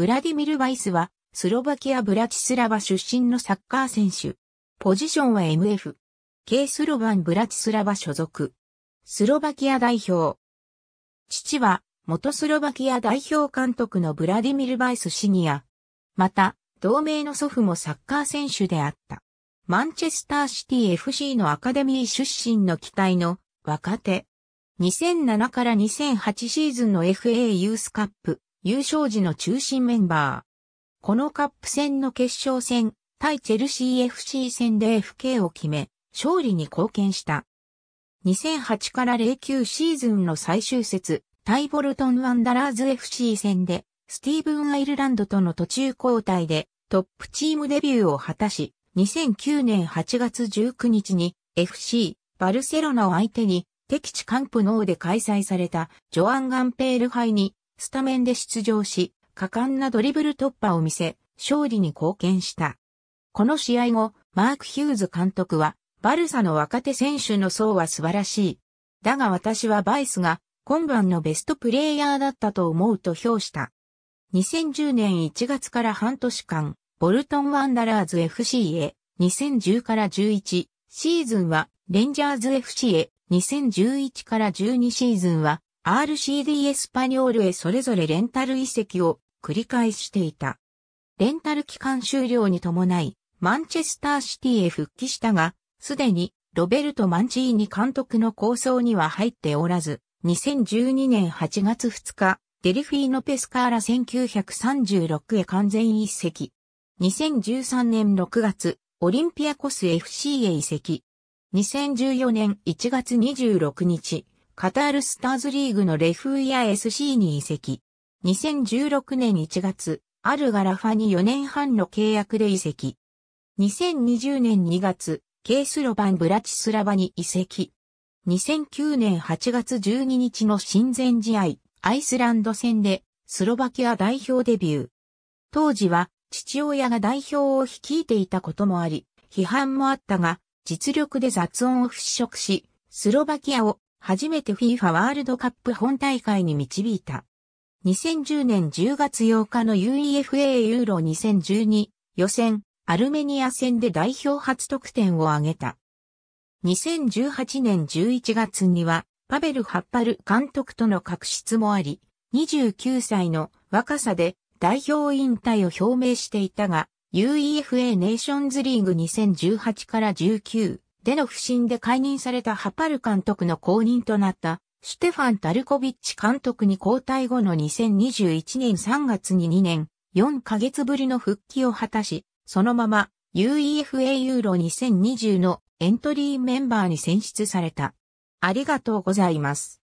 ブラディミル・バイスは、スロバキア・ブラチスラバ出身のサッカー選手。ポジションは MF。K スロバン・ブラチスラバ所属。スロバキア代表。父は、元スロバキア代表監督のブラディミル・バイスシニア。また、同盟の祖父もサッカー選手であった。マンチェスターシティ FC のアカデミー出身の期待の若手。2007から2008シーズンの FA ユースカップ優勝時の中心メンバー。このカップ戦の決勝戦、対チェルシー FC 戦で FK を決め、勝利に貢献した。2008から09シーズンの最終節、対ボルトンワンダラーズ FC 戦で、スティーブン・アイルランドとの途中交代で、トップチームデビューを果たし、2009年8月19日に FC バルセロナを相手に敵地カンプノーで開催されたジョアン・ガンペール杯にスタメンで出場し、果敢なドリブル突破を見せ、勝利に貢献した。この試合後、マーク・ヒューズ監督は、バルサの若手選手の層は素晴らしい。だが私はバイスが今晩のベストプレイヤーだったと思うと評した。2010年1月から半年間、ボルトンワンダラーズ FC へ、2010から11、シーズンはレンジャーズ FC へ、2011から12シーズンは RCD エスパニョールへそれぞれレンタル移籍を繰り返していた。レンタル期間終了に伴い、マンチェスターシティへ復帰したが、すでにロベルト・マンチーニ監督の構想には入っておらず、2012年8月2日、デリフィーノ・ペスカーラ1936へ完全移籍。2013年6月、オリンピアコス FC へ移籍。2014年1月26日、カタールスターズリーグのレフーヤ SC に移籍。2016年1月、アルガラファに4年半の契約で移籍。2020年2月、ケースロバンブラチスラバに移籍。2009年8月12日の親善試合、アイスランド戦で、スロバキア代表デビュー。当時は、父親が代表を率いていたこともあり、批判もあったが、実力で雑音を払拭し、スロバキアを初めて FIFA ワールドカップ本大会に導いた。2010年10月8日の UEFA ユーロ2012予選、アルメニア戦で代表初得点を挙げた。2018年11月には、パベル・ハッパル監督との確執もあり、29歳の若さで代表引退を表明していたが、UEFA ネーションズリーグ2018から19での不審で解任されたハパル監督の後任となったシュテファン・タルコビッチ監督に交代後の2021年3月に2年4ヶ月ぶりの復帰を果たし、そのまま UEFA ユーロ2020のエントリーメンバーに選出された。ありがとうございます。